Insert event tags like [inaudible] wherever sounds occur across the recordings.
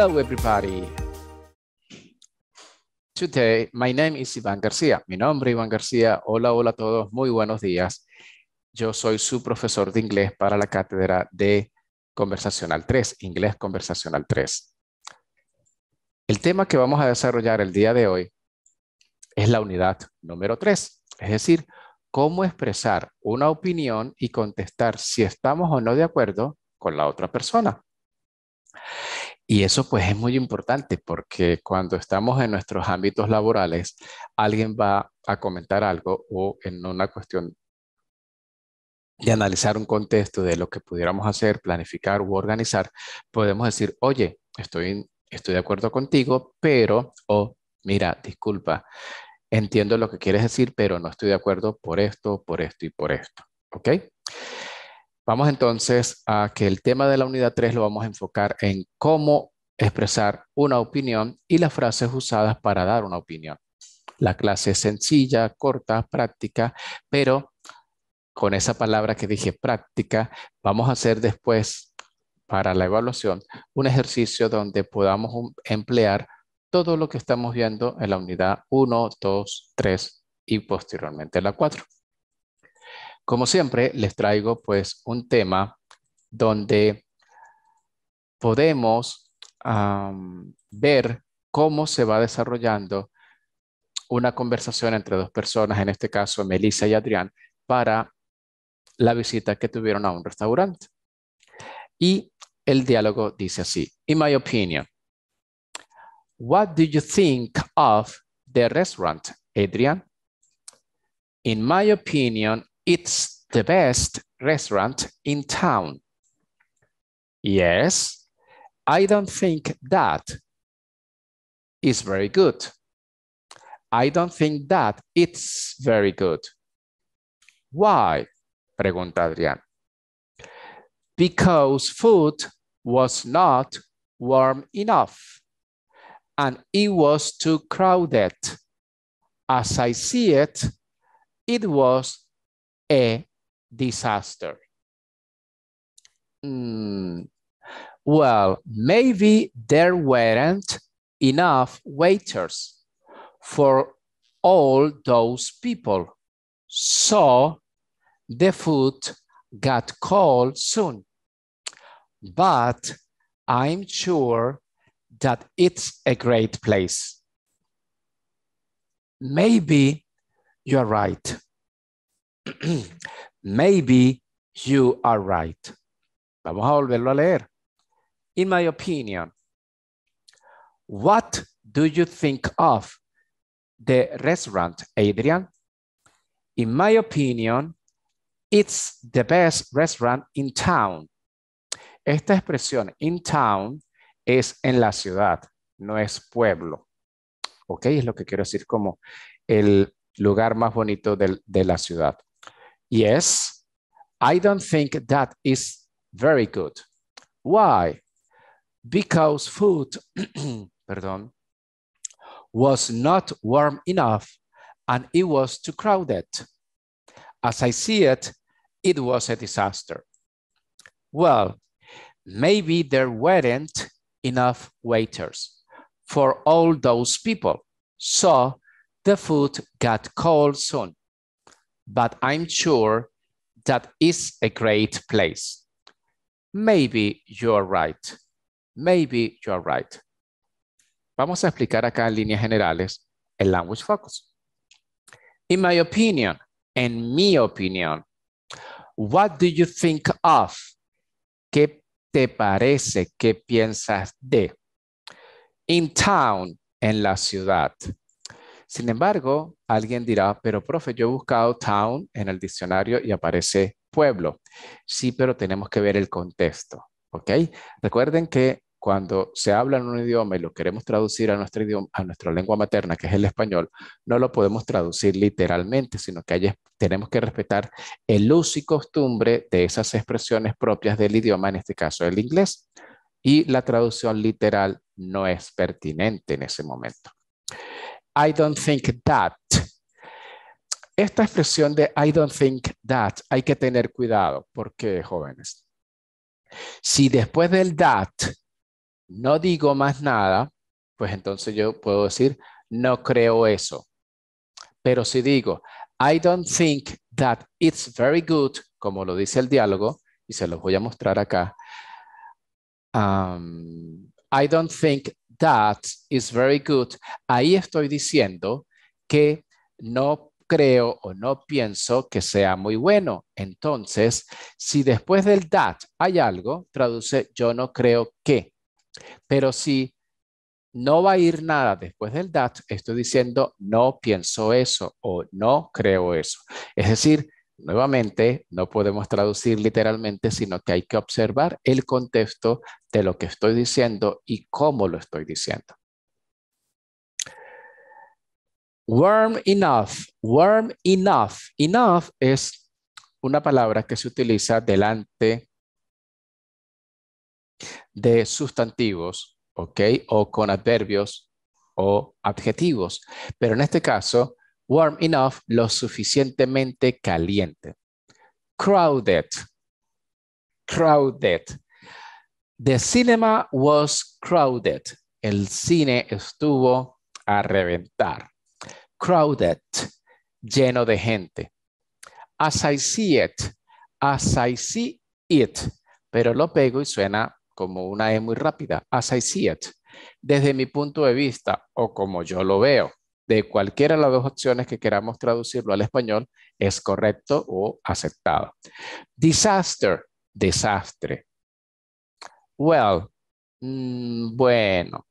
Hello, everybody. Today, my name is Iván García. Mi nombre es Iván García. Hola, hola a todos. Muy buenos días. Yo soy su profesor de inglés para la cátedra de Conversacional 3, Inglés Conversacional 3. El tema que vamos a desarrollar el día de hoy es la unidad número 3, es decir, cómo expresar una opinión y contestar si estamos o no de acuerdo con la otra persona. Y eso pues es muy importante porque cuando estamos en nuestros ámbitos laborales, alguien va a comentar algo o en una cuestión de analizar un contexto de lo que pudiéramos hacer, planificar u organizar, podemos decir, oye, estoy, estoy de acuerdo contigo, pero, o oh, mira, disculpa, entiendo lo que quieres decir, pero no estoy de acuerdo por esto, por esto y por esto. ¿Ok? Vamos entonces a que el tema de la unidad 3 lo vamos a enfocar en cómo expresar una opinión y las frases usadas para dar una opinión. La clase es sencilla, corta, práctica, pero con esa palabra que dije práctica, vamos a hacer después para la evaluación un ejercicio donde podamos emplear todo lo que estamos viendo en la unidad 1, 2, 3 y posteriormente la 4. Como siempre, les traigo pues un tema donde podemos ver cómo se va desarrollando una conversación entre dos personas, en este caso Melissa y Adrián, para la visita que tuvieron a un restaurante. Y el diálogo dice así, in my opinion, what do you think of the restaurant, Adrián? In my opinion, It's the best restaurant in town. Yes, I don't think that is very good. I don't think that it's very good. Why? Pregunta Adrián. Because food was not warm enough and it was too crowded. As I see it, it was a disaster? Mm, well, maybe there weren't enough waiters for all those people. So the food got cold soon. But I'm sure that it's a great place. Maybe you're right. [clears throat] Maybe you are right. Vamos a volverlo a leer. In my opinion, what do you think of the restaurant, Adrian? In my opinion, it's the best restaurant in town. Esta expresión, in town, es en la ciudad, no es pueblo. ¿Ok? Es lo que quiero decir como el lugar más bonito de, la ciudad. Yes, I don't think that is very good. Why? Because food, [clears throat] pardon, was not warm enough and it was too crowded. As I see it, it was a disaster. Well, maybe there weren't enough waiters for all those people, so the food got cold soon. but I'm sure that is a great place. Maybe you're right. Maybe you're right. Vamos a explicar acá en líneas generales el language focus. In my opinion, en mi opinión, what do you think of? ¿Qué te parece? ¿Qué piensas de? In town, en la ciudad. Sin embargo, alguien dirá, pero profe, yo he buscado town en el diccionario y aparece pueblo. Sí, pero tenemos que ver el contexto, ¿ok? Recuerden que cuando se habla en un idioma y lo queremos traducir a, nuestro idioma, a nuestra lengua materna, que es el español, no lo podemos traducir literalmente, sino que tenemos que respetar el uso y costumbre de esas expresiones propias del idioma, en este caso el inglés. Y la traducción literal no es pertinente en ese momento. I don't think that. Esta expresión de I don't think that hay que tener cuidado. porque jóvenes? Si después del that no digo más nada, pues entonces yo puedo decir no creo eso. Pero si digo I don't think that it's very good, como lo dice el diálogo, y se los voy a mostrar acá. Um, I don't think That is very good. Ahí estoy diciendo que no creo o no pienso que sea muy bueno. Entonces, si después del that hay algo, traduce yo no creo que. Pero si no va a ir nada después del that, estoy diciendo no pienso eso o no creo eso. Es decir, Nuevamente, no podemos traducir literalmente, sino que hay que observar el contexto de lo que estoy diciendo y cómo lo estoy diciendo. Warm enough, warm enough. Enough es una palabra que se utiliza delante de sustantivos, ¿ok? O con adverbios o adjetivos. Pero en este caso, warm enough, lo suficientemente caliente. Crowded, crowded. The cinema was crowded. El cine estuvo a reventar. Crowded, lleno de gente. As I see it, as I see it. Pero lo pego y suena como una E muy rápida. As I see it. Desde mi punto de vista o como yo lo veo de cualquiera de las dos opciones que queramos traducirlo al español es correcto o aceptado. Disaster, desastre. Well, mm, bueno.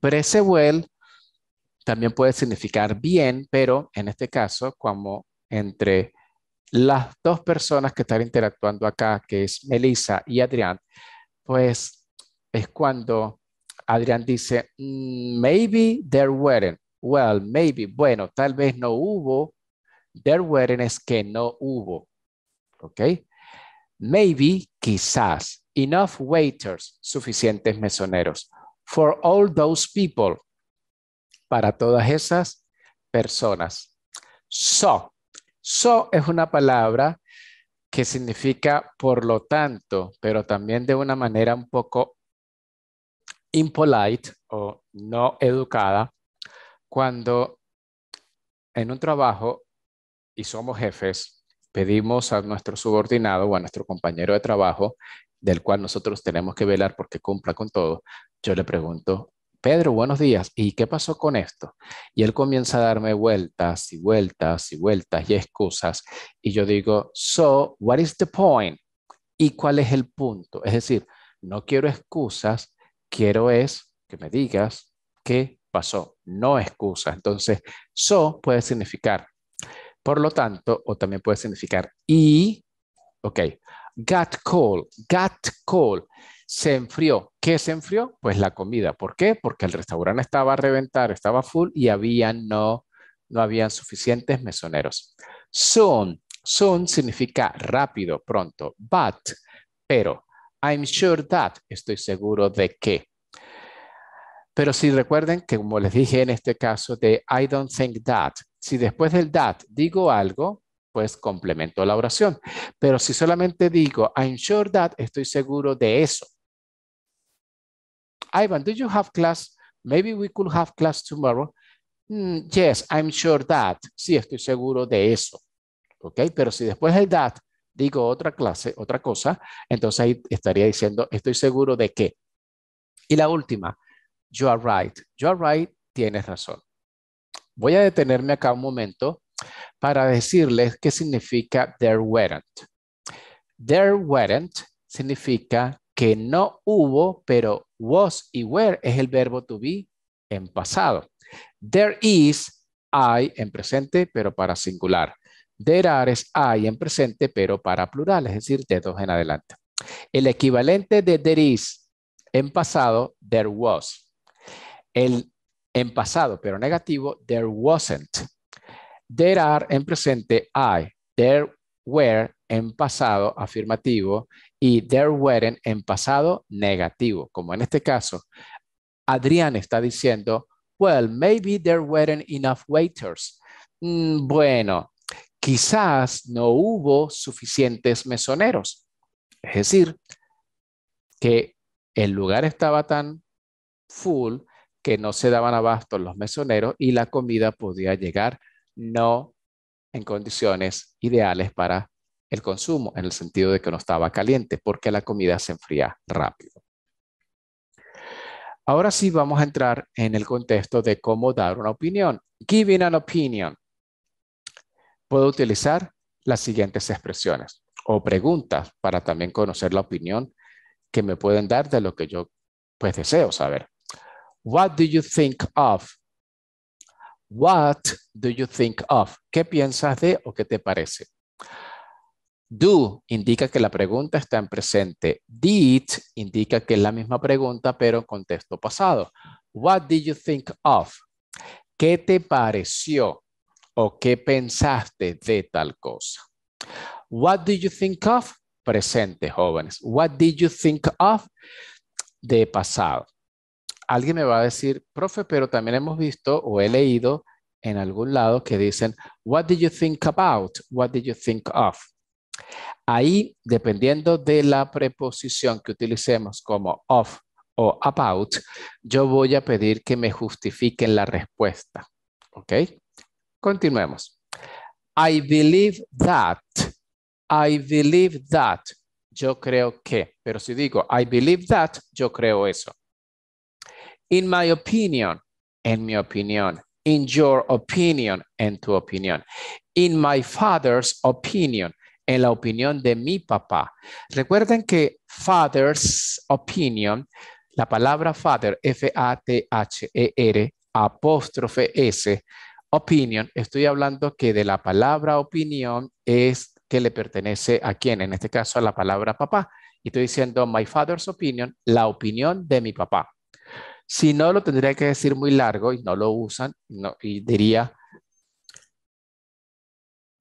Pero ese well también puede significar bien, pero en este caso, como entre las dos personas que están interactuando acá, que es Melissa y Adrián, pues es cuando Adrián dice, mm, maybe there weren't. Well, maybe. Bueno, tal vez no hubo. There weren't es que no hubo. ¿Ok? Maybe, quizás. Enough waiters, suficientes mesoneros. For all those people, para todas esas personas. So, so es una palabra que significa por lo tanto, pero también de una manera un poco impolite o no educada, cuando en un trabajo y somos jefes, pedimos a nuestro subordinado o a nuestro compañero de trabajo, del cual nosotros tenemos que velar porque cumpla con todo, yo le pregunto, Pedro, buenos días, ¿y qué pasó con esto? Y él comienza a darme vueltas y vueltas y vueltas y excusas, y yo digo, so, what is the point? ¿Y cuál es el punto? Es decir, no quiero excusas, quiero es que me digas que pasó, no excusa. Entonces, so puede significar, por lo tanto, o también puede significar y, ok, got cold, got cold, se enfrió. ¿Qué se enfrió? Pues la comida. ¿Por qué? Porque el restaurante estaba a reventar, estaba full y había no, no habían suficientes mesoneros. Soon, soon significa rápido, pronto, but, pero, I'm sure that, estoy seguro de que. Pero si recuerden que, como les dije en este caso de I don't think that, si después del that digo algo, pues complemento la oración. Pero si solamente digo I'm sure that, estoy seguro de eso. Ivan, do you have class? Maybe we could have class tomorrow. Mm, yes, I'm sure that. Sí, estoy seguro de eso. ¿Ok? Pero si después del that digo otra clase, otra cosa, entonces ahí estaría diciendo estoy seguro de qué. Y la última, You are right. You are right. Tienes razón. Voy a detenerme acá un momento para decirles qué significa there weren't. There weren't significa que no hubo, pero was y were es el verbo to be en pasado. There is hay en presente, pero para singular. There are es I en presente, pero para plural, es decir, de dos en adelante. El equivalente de there is en pasado, there was. El en pasado, pero negativo, there wasn't. There are en presente, I. There were en pasado afirmativo y there weren't en pasado negativo, como en este caso. Adrián está diciendo, well, maybe there weren't enough waiters. Mm, bueno, quizás no hubo suficientes mesoneros. Es decir, que el lugar estaba tan full que no se daban abasto los mesoneros y la comida podía llegar no en condiciones ideales para el consumo, en el sentido de que no estaba caliente, porque la comida se enfría rápido. Ahora sí vamos a entrar en el contexto de cómo dar una opinión. Giving an opinion. Puedo utilizar las siguientes expresiones o preguntas para también conocer la opinión que me pueden dar de lo que yo pues deseo saber. What do you think of? What do you think of? ¿Qué piensas de o qué te parece? Do indica que la pregunta está en presente. Did indica que es la misma pregunta, pero en contexto pasado. What did you think of? ¿Qué te pareció o qué pensaste de tal cosa? What do you think of? Presente, jóvenes. What did you think of? De pasado alguien me va a decir, profe, pero también hemos visto o he leído en algún lado que dicen, what did you think about? What did you think of? Ahí, dependiendo de la preposición que utilicemos como of o about, yo voy a pedir que me justifiquen la respuesta. ¿Ok? Continuemos. I believe that. I believe that. Yo creo que. Pero si digo I believe that, yo creo eso. In my opinion, en mi opinión. In your opinion, en tu opinión. In my father's opinion, en la opinión de mi papá. Recuerden que father's opinion, la palabra father, F-A-T-H-E-R, apóstrofe S, opinion, estoy hablando que de la palabra opinión es que le pertenece a quién, en este caso a la palabra papá. Y estoy diciendo my father's opinion, la opinión de mi papá. Si no, lo tendría que decir muy largo y no lo usan. y diría,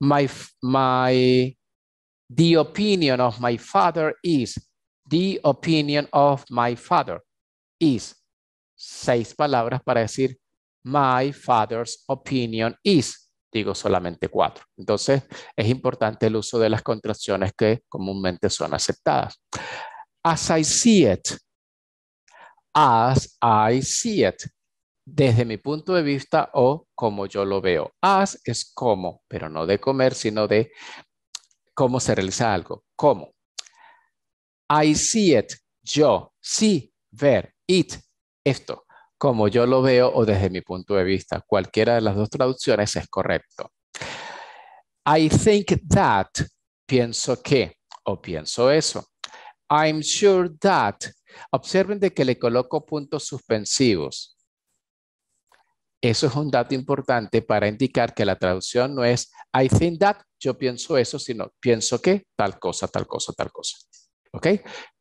my, my, the opinion of my father is, the opinion of my father is. Seis palabras para decir, my father's opinion is digo solamente cuatro. Entonces, es importante el uso de las contracciones que comúnmente son aceptadas. As I see it, as I see it, desde mi punto de vista o como yo lo veo. As es como, pero no de comer, sino de cómo se realiza algo. Como. I see it, yo, sí, ver, it, esto, como yo lo veo o desde mi punto de vista. Cualquiera de las dos traducciones es correcto. I think that, pienso que o pienso eso. I'm sure that, Observen de que le coloco puntos suspensivos. Eso es un dato importante para indicar que la traducción no es I think that, yo pienso eso, sino pienso que tal cosa, tal cosa, tal cosa. ¿Ok?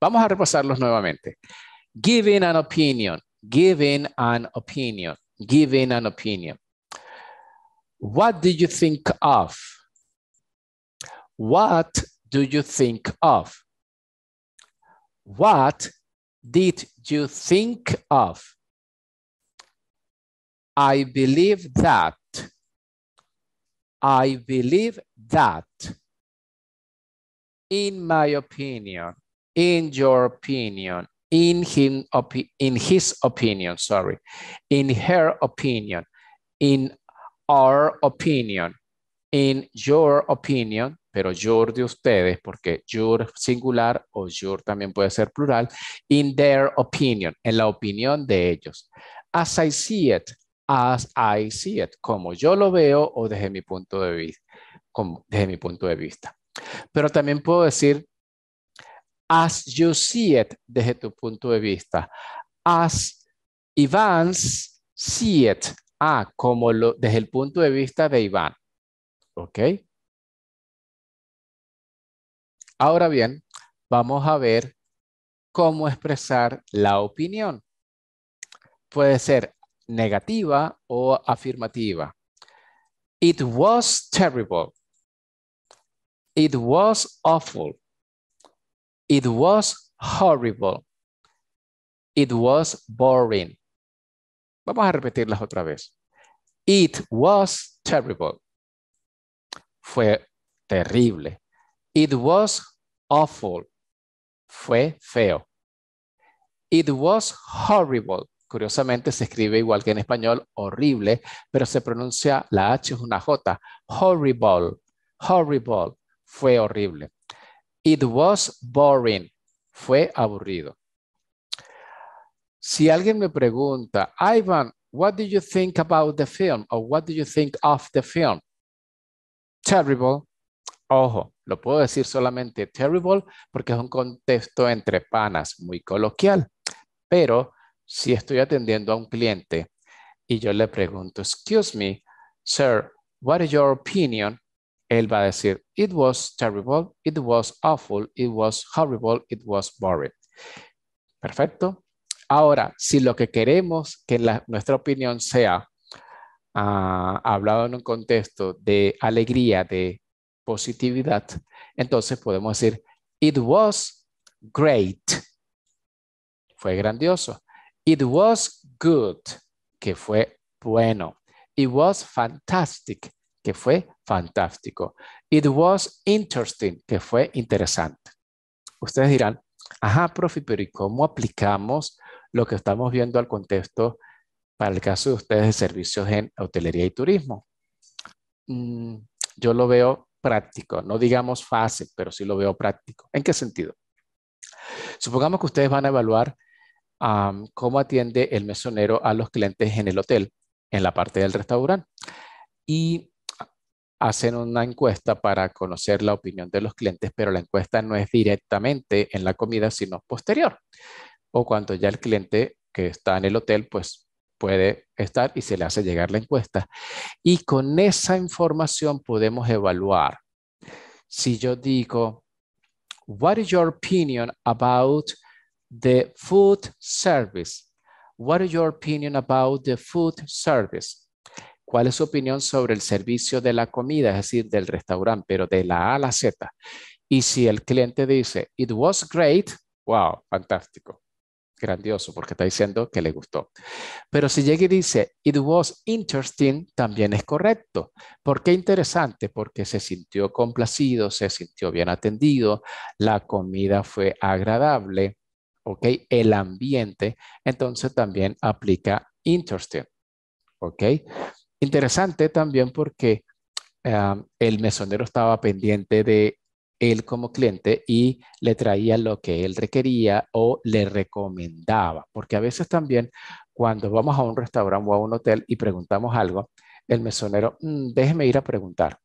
Vamos a repasarlos nuevamente. Giving an opinion, giving an opinion, giving an opinion. What do you think of? What do you think of? What did you think of? I believe that. I believe that. In my opinion, in your opinion, in him in his opinion, sorry, in her opinion, in our opinion, in your opinion, pero your de ustedes, porque your singular o your también puede ser plural, in their opinion, en la opinión de ellos. As I see it, as I see it, como yo lo veo o desde mi punto de vista, desde mi punto de vista. Pero también puedo decir as you see it desde tu punto de vista. As Iván's see it, ah, como lo, desde el punto de vista de Iván. ¿Ok? Ahora bien, vamos a ver cómo expresar la opinión. Puede ser negativa o afirmativa. It was terrible. It was awful. It was horrible. It was boring. Vamos a repetirlas otra vez. It was terrible. Fue terrible. It was awful. Fue feo. It was horrible. Curiosamente se escribe igual que en español, horrible, pero se pronuncia la H es una J. Horrible. Horrible. Fue horrible. It was boring. Fue aburrido. Si alguien me pregunta, Ivan, what do you think about the film? Or what do you think of the film? Terrible. Ojo, lo puedo decir solamente terrible porque es un contexto entre panas muy coloquial. Pero si estoy atendiendo a un cliente y yo le pregunto, excuse me, sir, what is your opinion? Él va a decir, it was terrible, it was awful, it was horrible, it was boring. Perfecto. Ahora, si lo que queremos que nuestra opinión sea ah, hablado en un contexto de alegría, de positividad, entonces podemos decir, it was great. Fue grandioso. It was good, que fue bueno. It was fantastic, que fue fantástico. It was interesting, que fue interesante. Ustedes dirán, ajá, profe, pero ¿y cómo aplicamos lo que estamos viendo al contexto para el caso de ustedes de servicios en hotelería y turismo? Mm, yo lo veo práctico, no digamos fácil, pero sí lo veo práctico. ¿En qué sentido? Supongamos que ustedes van a evaluar cómo atiende el mesonero a los clientes en el hotel, en la parte del restaurante, y hacen una encuesta para conocer la opinión de los clientes, pero la encuesta no es directamente en la comida, sino posterior, o cuando ya el cliente que está en el hotel, pues puede estar y se le hace llegar la encuesta. Y con esa información podemos evaluar. Si yo digo, what is your opinion about the food service? What is your opinion about the food service? ¿Cuál es su opinión sobre el servicio de la comida, es decir, del restaurante, pero de la A a la Z? Y si el cliente dice, it was great, wow, fantástico grandioso porque está diciendo que le gustó. Pero si llega y dice, it was interesting, también es correcto. ¿Por qué interesante? Porque se sintió complacido, se sintió bien atendido, la comida fue agradable, ¿ok? El ambiente, entonces también aplica interesting, ¿ok? Interesante también porque ah, el mesonero estaba pendiente de él como cliente y le traía lo que él requería o le recomendaba. Porque a veces también cuando vamos a un restaurante o a un hotel y preguntamos algo, el mesonero, mm, déjeme ir a preguntar.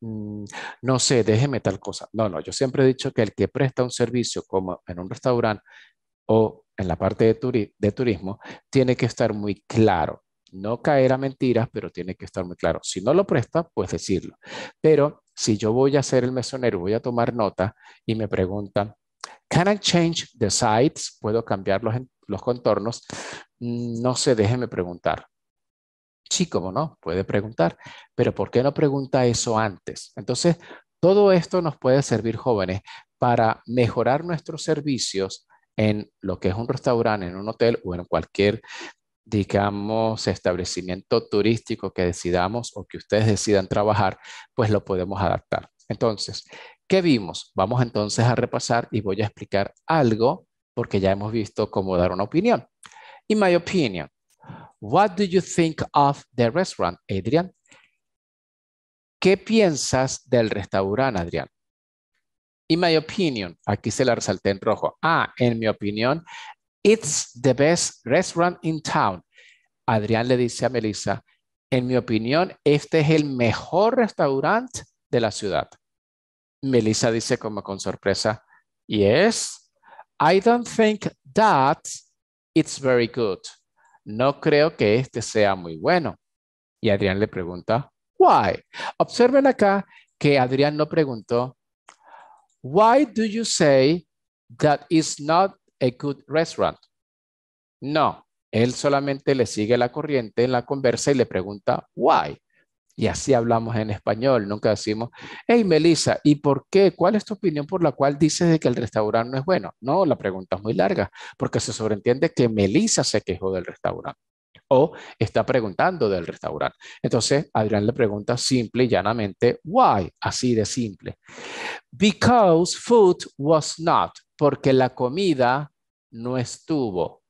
Mm, no sé, déjeme tal cosa. No, no, yo siempre he dicho que el que presta un servicio como en un restaurante o en la parte de turismo, tiene que estar muy claro no caer a mentiras, pero tiene que estar muy claro. Si no lo presta, pues decirlo. Pero si yo voy a ser el mesonero, voy a tomar nota y me preguntan, ¿can I change the sides? ¿Puedo cambiar los, los contornos? Mm, no sé, déjeme preguntar. Sí, como no, puede preguntar, pero ¿por qué no pregunta eso antes? Entonces, todo esto nos puede servir, jóvenes, para mejorar nuestros servicios en lo que es un restaurante, en un hotel o en cualquier digamos, establecimiento turístico que decidamos o que ustedes decidan trabajar, pues lo podemos adaptar. Entonces, ¿qué vimos? Vamos entonces a repasar y voy a explicar algo porque ya hemos visto cómo dar una opinión. In my opinion, what do you think of the restaurant, Adrian? ¿Qué piensas del restaurante, Adrián? In my opinion, aquí se la resalté en rojo. Ah, en mi opinión, It's the best restaurant in town. Adrián le dice a Melissa, en mi opinión, este es el mejor restaurante de la ciudad. Melissa dice como con sorpresa, yes, I don't think that it's very good. No creo que este sea muy bueno. Y Adrián le pregunta, why? Observen acá que Adrián no preguntó, why do you say that it's not a good restaurant? No, él solamente le sigue la corriente en la conversa y le pregunta, why? Y así hablamos en español, nunca decimos, hey Melissa, ¿y por qué? ¿Cuál es tu opinión por la cual dices de que el restaurante no es bueno? No, la pregunta es muy larga, porque se sobreentiende que Melissa se quejó del restaurante o está preguntando del restaurante. Entonces, Adrián le pregunta simple y llanamente, why? Así de simple. Because food was not, porque la comida no estuvo.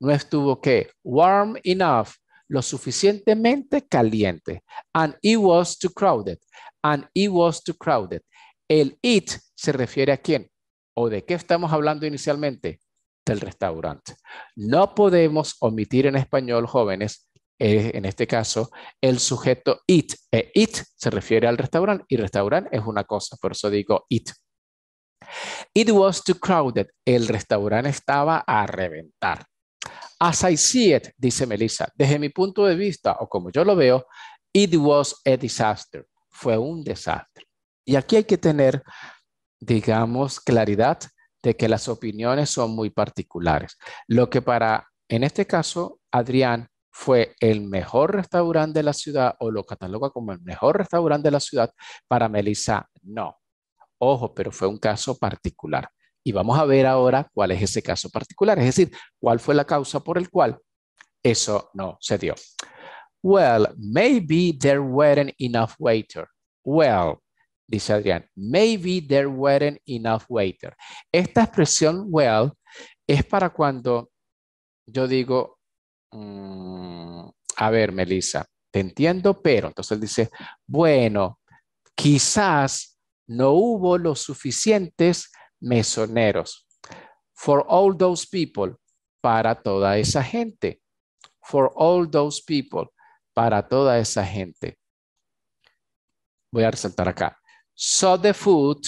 No estuvo qué? Warm enough, lo suficientemente caliente. And it was too crowded. And it was too crowded. El it se refiere a quién? ¿O de qué estamos hablando inicialmente? Del restaurante. No podemos omitir en español, jóvenes, eh, en este caso, el sujeto it. E it se refiere al restaurante y restaurante es una cosa, por eso digo it. It was too crowded. El restaurante estaba a reventar. As I see it, dice Melissa, desde mi punto de vista o como yo lo veo, it was a disaster. Fue un desastre. Y aquí hay que tener, digamos, claridad de que las opiniones son muy particulares. Lo que para, en este caso, Adrián fue el mejor restaurante de la ciudad o lo cataloga como el mejor restaurante de la ciudad, para Melissa no. Ojo, pero fue un caso particular. Y vamos a ver ahora cuál es ese caso particular, es decir, cuál fue la causa por el cual eso no se dio. Well, maybe there weren't enough waiters. Well, dice Adrián, maybe there weren't enough waiters. Esta expresión well es para cuando yo digo, mm, a ver, Melissa, te entiendo, pero. Entonces dice, bueno, quizás no hubo los suficientes mesoneros. For all those people, para toda esa gente. For all those people, para toda esa gente. Voy a resaltar acá. So the food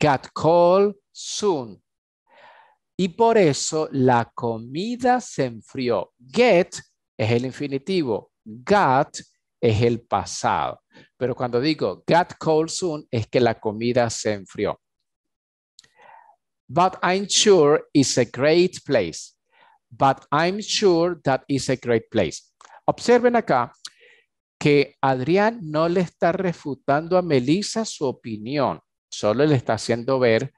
got cold soon. Y por eso la comida se enfrió. Get es el infinitivo. Got es el pasado. Pero cuando digo got cold soon, es que la comida se enfrió. But I'm sure it's a great place. But I'm sure that it's a great place. Observen acá que Adrián no le está refutando a Melissa su opinión, solo le está haciendo ver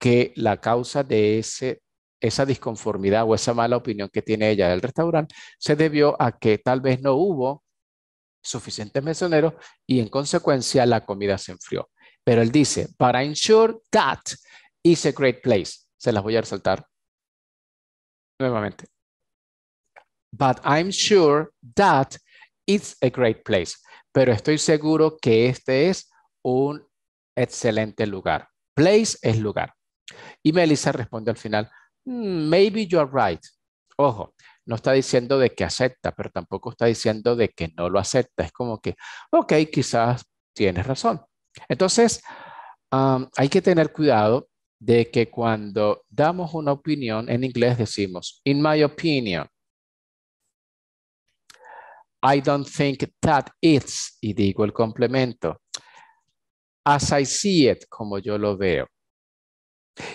que la causa de ese, esa disconformidad o esa mala opinión que tiene ella del restaurante se debió a que tal vez no hubo suficientes mesoneros y en consecuencia la comida se enfrió. Pero él dice, para ensure that is a great place. Se las voy a resaltar nuevamente. But I'm sure that it's a great place. Pero estoy seguro que este es un excelente lugar. Place es lugar. Y Melissa responde al final, hmm, maybe you're right. Ojo, no está diciendo de que acepta, pero tampoco está diciendo de que no lo acepta. Es como que, ok, quizás tienes razón. Entonces, hay que tener cuidado de que cuando damos una opinión, en inglés decimos, in my opinion, I don't think that it's, y digo el complemento, as I see it, como yo lo veo.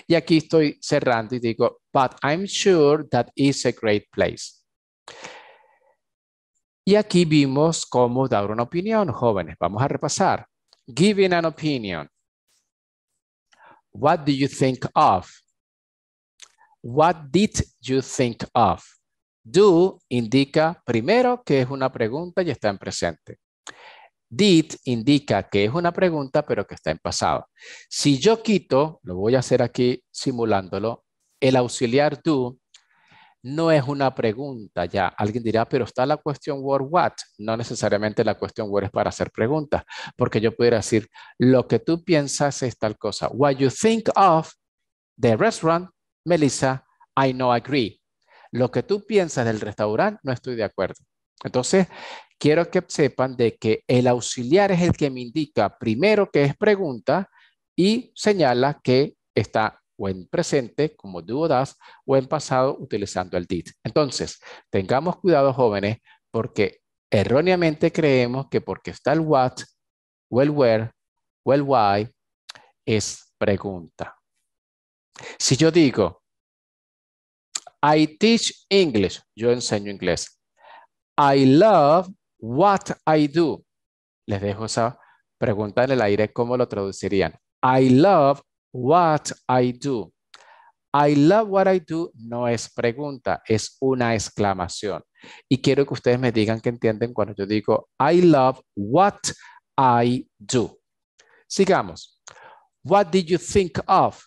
Y aquí estoy cerrando y digo, but I'm sure that is a great place. Y aquí vimos cómo dar una opinión, jóvenes. Vamos a repasar. Giving an opinion. What do you think of? What did you think of? Do indica primero que es una pregunta y está en presente. Did indica que es una pregunta, pero que está en pasado. Si yo quito, lo voy a hacer aquí simulándolo, el auxiliar do no es una pregunta ya. Alguien dirá, pero está la cuestión word what. No necesariamente la cuestión word es para hacer preguntas, porque yo pudiera decir, lo que tú piensas es tal cosa. What you think of the restaurant, Melissa, I no agree. Lo que tú piensas del restaurante, no estoy de acuerdo. Entonces, quiero que sepan de que el auxiliar es el que me indica primero que es pregunta y señala que está o en presente, como do o das, o en pasado utilizando el did. Entonces, tengamos cuidado jóvenes, porque erróneamente creemos que porque está el what, o el where, o el why, es pregunta. Si yo digo, I teach English, yo enseño inglés. I love What I do. Les dejo esa pregunta en el aire, ¿cómo lo traducirían? I love what I do. I love what I do no es pregunta, es una exclamación. Y quiero que ustedes me digan que entienden cuando yo digo I love what I do. Sigamos. What did you think of?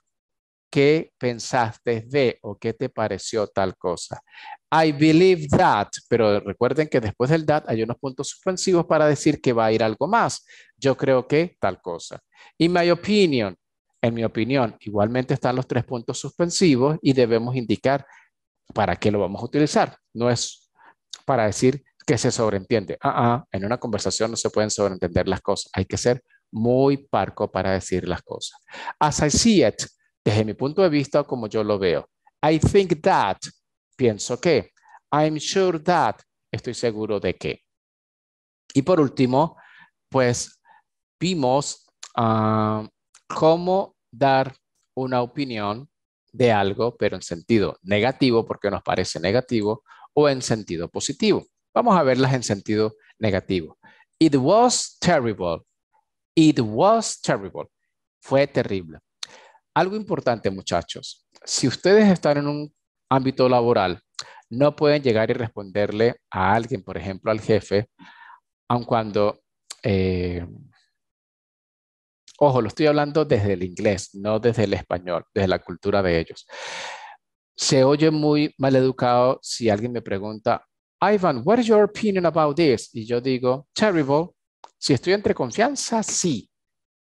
¿Qué pensaste de o qué te pareció tal cosa? I believe that, pero recuerden que después del that hay unos puntos suspensivos para decir que va a ir algo más. Yo creo que tal cosa. In my opinion, en mi opinión, igualmente están los tres puntos suspensivos y debemos indicar para qué lo vamos a utilizar. No es para decir que se sobreentiende. Uh en una conversación no se pueden sobreentender las cosas. Hay que ser muy parco para decir las cosas. As I see it, desde mi punto de vista, como yo lo veo. I think that, pienso que. I'm sure that, estoy seguro de que. Y por último, pues vimos ah, cómo dar una opinión de algo, pero en sentido negativo, porque nos parece negativo, o en sentido positivo. Vamos a verlas en sentido negativo. It was terrible. It was terrible. Fue terrible. Algo importante, muchachos, si ustedes están en un ámbito laboral, no pueden llegar y responderle a alguien, por ejemplo, al jefe, aun cuando, eh, ojo, lo estoy hablando desde el inglés, no desde el español, desde la cultura de ellos. Se oye muy mal educado si alguien me pregunta, Ivan, what is your opinion about this? Y yo digo, terrible. Si estoy entre confianza, sí.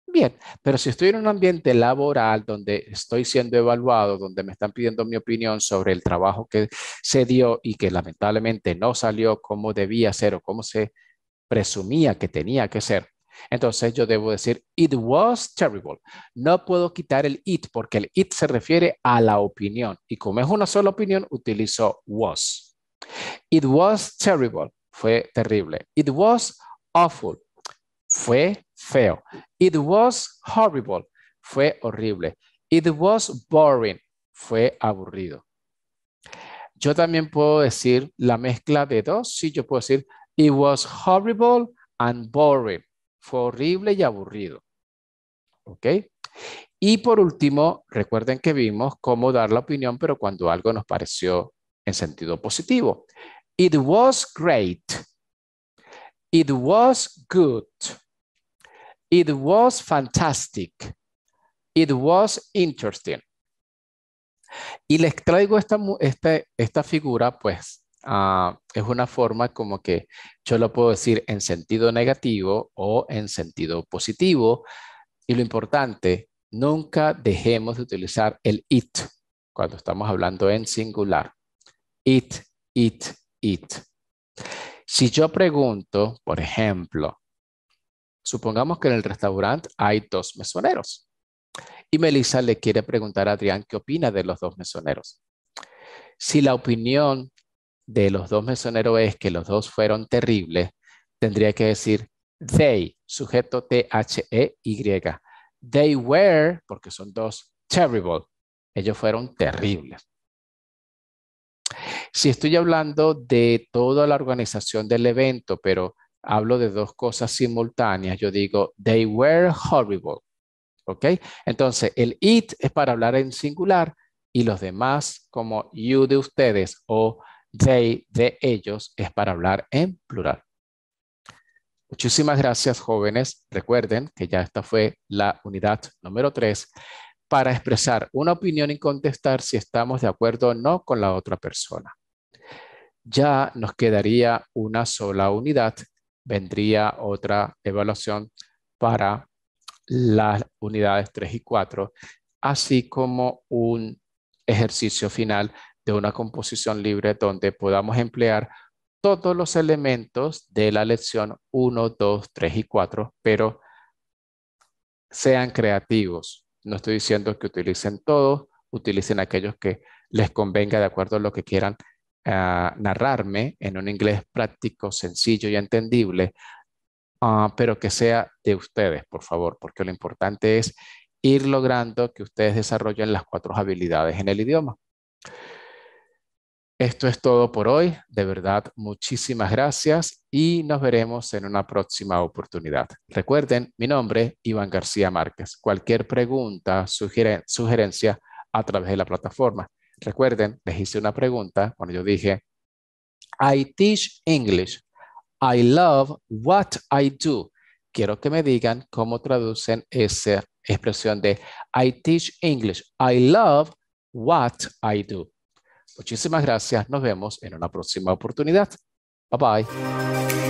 Bien, pero si estoy en un ambiente laboral donde estoy siendo evaluado, donde me están pidiendo mi opinión sobre el trabajo que se dio y que lamentablemente no salió como debía ser o como se presumía que tenía que ser, entonces yo debo decir, it was terrible. No puedo quitar el it porque el it se refiere a la opinión y como es una sola opinión, utilizo was. It was terrible, fue terrible. It was awful, fue feo. It was horrible. Fue horrible. It was boring. Fue aburrido. Yo también puedo decir la mezcla de dos. Sí, yo puedo decir it was horrible and boring. Fue horrible y aburrido. ¿Ok? Y por último, recuerden que vimos cómo dar la opinión, pero cuando algo nos pareció en sentido positivo. It was great. It was good. It was fantastic. It was interesting. Y les traigo esta, este, figura, pues, ah, es una forma como que yo lo puedo decir en sentido negativo o en sentido positivo. Y lo importante, nunca dejemos de utilizar el it cuando estamos hablando en singular. It, it, it. Si yo pregunto, por ejemplo, Supongamos que en el restaurante hay dos mesoneros. Y Melissa le quiere preguntar a Adrián qué opina de los dos mesoneros. Si la opinión de los dos mesoneros es que los dos fueron terribles, tendría que decir they, sujeto T-H-E-Y. They were, porque son dos, terrible. Ellos fueron terribles. Si estoy hablando de toda la organización del evento, pero hablo de dos cosas simultáneas. Yo digo, they were horrible. ¿Ok? Entonces, el it es para hablar en singular y los demás, como you de ustedes o they de ellos, es para hablar en plural. Muchísimas gracias, jóvenes. Recuerden que ya esta fue la unidad número 3 para expresar una opinión y contestar si estamos de acuerdo o no con la otra persona. Ya nos quedaría una sola unidad vendría otra evaluación para las unidades 3 y 4, así como un ejercicio final de una composición libre donde podamos emplear todos los elementos de la lección 1, 2, 3 y 4, pero sean creativos. No estoy diciendo que utilicen todos, utilicen aquellos que les convenga de acuerdo a lo que quieran narrarme en un inglés práctico, sencillo y entendible, ah, pero que sea de ustedes, por favor, porque lo importante es ir logrando que ustedes desarrollen las cuatro habilidades en el idioma. Esto es todo por hoy. De verdad, muchísimas gracias y nos veremos en una próxima oportunidad. Recuerden, mi nombre, es Iván García Márquez. Cualquier pregunta, sugerencia a través de la plataforma. Recuerden, les hice una pregunta cuando yo dije, I teach English. I love what I do. Quiero que me digan cómo traducen esa expresión de I teach English. I love what I do. Muchísimas gracias. Nos vemos en una próxima oportunidad. Bye bye.